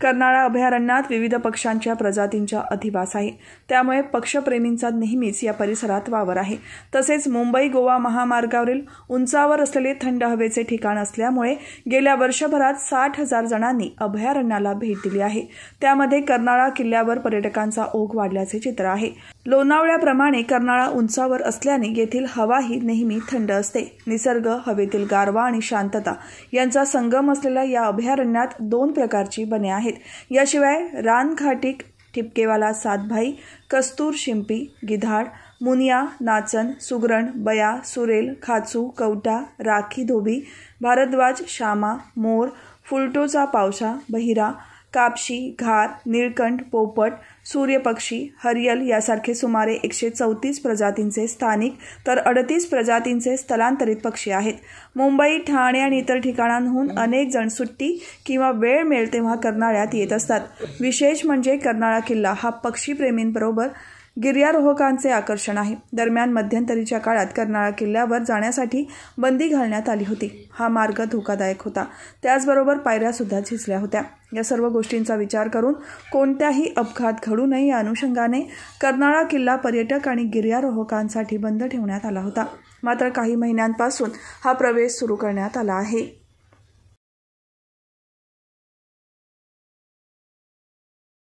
कर्नाळा अभयारण्यात विविध पक्ष्यांच्या प्रजातींचा अधिवास आहे त्यामुळे पक्षप्रेमींचा नेहमीच या परिसरात वावर आहे तसेच मुंबई गोवा महामार्गावरील उंचावर असलेले थंड हवेचे ठिकाण असल्यामुळे गेल्या वर्षभरात साठ हजार जणांनी अभयारण्याला भेट दिली आहे त्यामध्ये कर्नाळा किल्ल्यावर पर्यटकांचा ओघ वाढल्याचे चित्र आहे लोणावळ्याप्रमाणे कर्नाळा उंचावर असल्याने येथील हवाही नेहमी थंड असते निसर्ग हवेतील गारवा आणि शांतता यांचा संगम असलेल्या या अभयारण्यात दोन प्रकारची बने आहेत याशिवाय रानघाटीक ठिपकेवाला सातभाई कस्तूर शिंपी गिधाड मुनिया नाचन सुगरण बया सुरेल खाचू कवटा राखी धोबी भारद्वाज श्यामा मोर फुलटोचा पावसा बहिरा कापशी घार निळकंठ पोपट सूर्यपक्षी हरियल यासारखे सुमारे एकशे चौतीस प्रजातींचे स्थानिक तर अडतीस प्रजातींचे स्थलांतरित पक्षी आहेत मुंबई ठाणे आणि इतर ठिकाणांहून अनेक जण सुट्टी किंवा वेळ मिळेल तेव्हा कर्नाळ्यात येत असतात विशेष म्हणजे कर्नाळा किल्ला हा पक्षीप्रेमींबरोबर गिर्यारोहकांचे आकर्षण आहे दरम्यान मध्यंतरीच्या काळात कर्नाळा किल्ल्यावर जाण्यासाठी बंदी घालण्यात आली होती हा मार्ग धोकादायक होता त्याचबरोबर पायऱ्यासुद्धा झिजल्या होत्या या सर्व गोष्टींचा विचार करून कोणत्याही अपघात घडू नये या अनुषंगाने कर्नाळा किल्ला पर्यटक आणि गिर्यारोहकांसाठी बंद ठेवण्यात आला होता मात्र काही महिन्यांपासून हा प्रवेश सुरू करण्यात आला आहे